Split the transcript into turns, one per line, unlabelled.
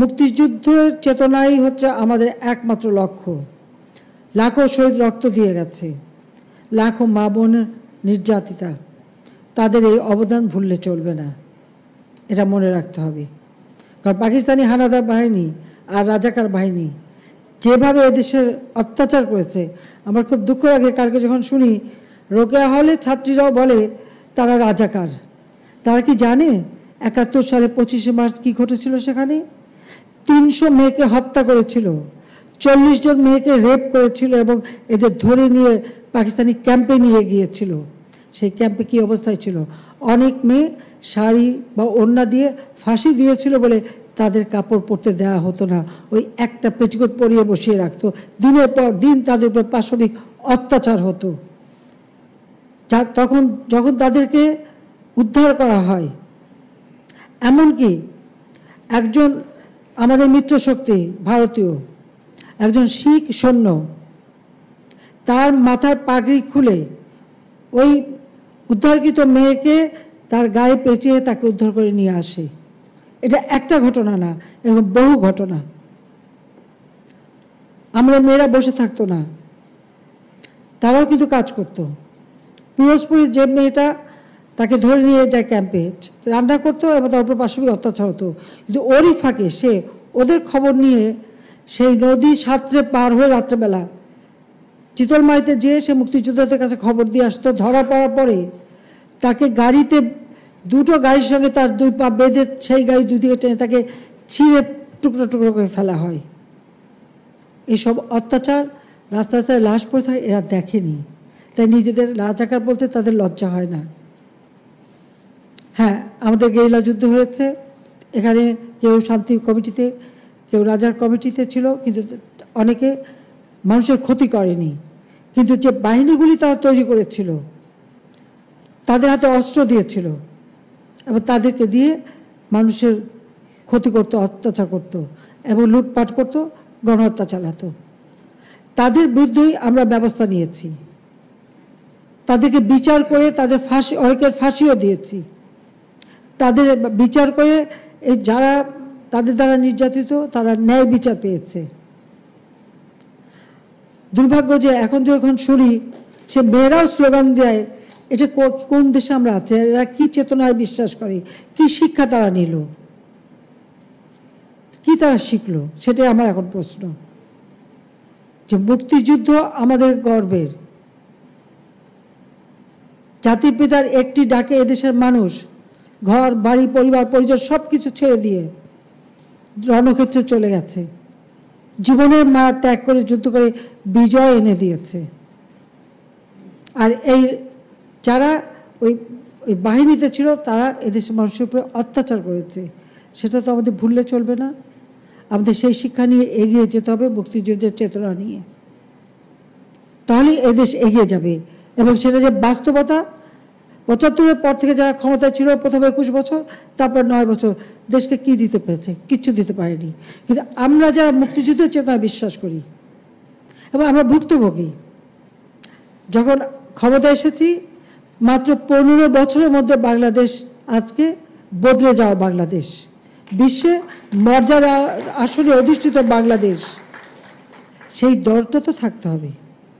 মুক্তিযুদ্ধের চেতনাই হচ্ছে আমাদের একমাত্র লক্ষ্য লাখো শহীদ রক্ত দিয়ে গেছে লাখো মা বোন নির্যাতিতা তাদের এই অবদান ভুললে চলবে না এটা মনে রাখতে হবে কারণ পাকিস্তানি হানাদার বাহিনী আর রাজাকার বাহিনী যেভাবে এদেশের অত্যাচার করেছে আমার খুব দুঃখ লাগে কালকে যখন শুনি রোকেয়া হলে ছাত্রীরাও বলে তারা রাজাকার তারা কি জানে একাত্তর সালে পঁচিশে মার্চ কি ঘটেছিল সেখানে তিনশো মেয়েকে হত্যা করেছিল চল্লিশ জন মেয়েকে রেপ করেছিল এবং এদের ধরে নিয়ে পাকিস্তানি ক্যাম্পে নিয়ে গিয়েছিল সেই ক্যাম্পে কী অবস্থায় ছিল অনেক মেয়ে শাড়ি বা ওড়না দিয়ে ফাঁসি দিয়েছিল বলে তাদের কাপড় পরতে দেওয়া হতো না ওই একটা পেটিকোট পরিয়ে বসিয়ে রাখতো দিনের পর দিন তাদের উপর পাশবিক অত্যাচার হতো যা তখন যখন তাদেরকে উদ্ধার করা হয় এমনকি একজন আমাদের মিত্র শক্তি ভারতীয় একজন শিখ সৈন্য তার মাথার পাগড়ি খুলে ওই উদ্ধারকৃত মেয়েকে তার গায়ে পেঁচিয়ে তাকে উদ্ধার করে নিয়ে আসে এটা একটা ঘটনা না এরকম বহু ঘটনা আমরা মেয়েরা বসে থাকতো না তারাও কিন্তু কাজ করত পিরোজপুরের যে মেয়েটা তাকে ধরে নিয়ে যায় ক্যাম্পে রান্না করতো এবং তার উপর পাশবিক অত্যাচার হতো কিন্তু ওরই ফাঁকে সে ওদের খবর নিয়ে সেই নদী সাঁতরে পার হয়ে রাত্রেবেলা চিতলমারিতে যেয়ে সে মুক্তিযোদ্ধাদের কাছে খবর দিয়ে আসতো ধরা পড়ার পরে তাকে গাড়িতে দুটো গাড়ির সঙ্গে তার দুই পা বেঁধে সেই গাড়ি দুদিকে টেনে তাকে ছিঁড়ে টুকরো টুকরো করে ফেলা হয় এসব অত্যাচার রাস্তা রাস্তায় লাশ পড়ে থাকে এরা দেখেনি তাই নিজেদের রাজাকার বলতে তাদের লজ্জা হয় না হ্যাঁ আমাদের গেরিলা যুদ্ধ হয়েছে এখানে কেউ শান্তি কমিটিতে কেউ রাজার কমিটিতে ছিল কিন্তু অনেকে মানুষের ক্ষতি করেনি কিন্তু যে বাহিনীগুলি তারা তৈরি করেছিল তাদের হাতে অস্ত্র দিয়েছিল এবং তাদেরকে দিয়ে মানুষের ক্ষতি করতো অত্যাচার করতো এবং লুটপাট করতো গণহত্যা চালাতো তাদের বিরুদ্ধেই আমরা ব্যবস্থা নিয়েছি তাদেরকে বিচার করে তাদের ফাঁসি অনেকের ফাঁসিও দিয়েছি তাদের বিচার করে এই যারা তাদের দ্বারা নির্যাতিত তারা ন্যায় বিচার পেয়েছে দুর্ভাগ্য যে এখন যখন শুনি সে মেয়েরাও স্লোগান দেয় এটা কোন দেশে আমরা আছে এরা কী চেতনায় বিশ্বাস করে কি শিক্ষা তারা নিল কি তারা শিখলো সেটাই আমার এখন প্রশ্ন যে মুক্তিযুদ্ধ আমাদের গর্বের জাতির পিতার একটি ডাকে এদেশের মানুষ ঘর বাড়ি পরিবার পরিজন সব কিছু ছেড়ে দিয়ে রণক্ষেত্রে চলে গেছে জীবনের মায়া ত্যাগ করে যুদ্ধ করে বিজয় এনে দিয়েছে আর এই যারা ওই ওই বাহিনীতে ছিল তারা এদেশের মানুষের উপরে অত্যাচার করেছে সেটা তো আমাদের ভুললে চলবে না আমাদের সেই শিক্ষা নিয়ে এগিয়ে যেতে হবে মুক্তিযুদ্ধের চেতনা নিয়ে তাহলে এদেশ এগিয়ে যাবে এবং সেটা যে বাস্তবতা পঁচাত্তরের পর থেকে যারা ক্ষমতায় ছিল প্রথমে একুশ বছর তারপর নয় বছর দেশকে কি দিতে পেরেছে কিচ্ছু দিতে পারেনি কিন্তু আমরা যারা মুক্তিযুদ্ধের চেতনায় বিশ্বাস করি এবং আমরা ভুক্তভোগী যখন ক্ষমতা এসেছি মাত্র পনেরো বছরের মধ্যে বাংলাদেশ আজকে বদলে যাওয়া বাংলাদেশ বিশ্বে মর্যাদা আসলে অধিষ্ঠিত বাংলাদেশ সেই দরটা তো থাকতে হবে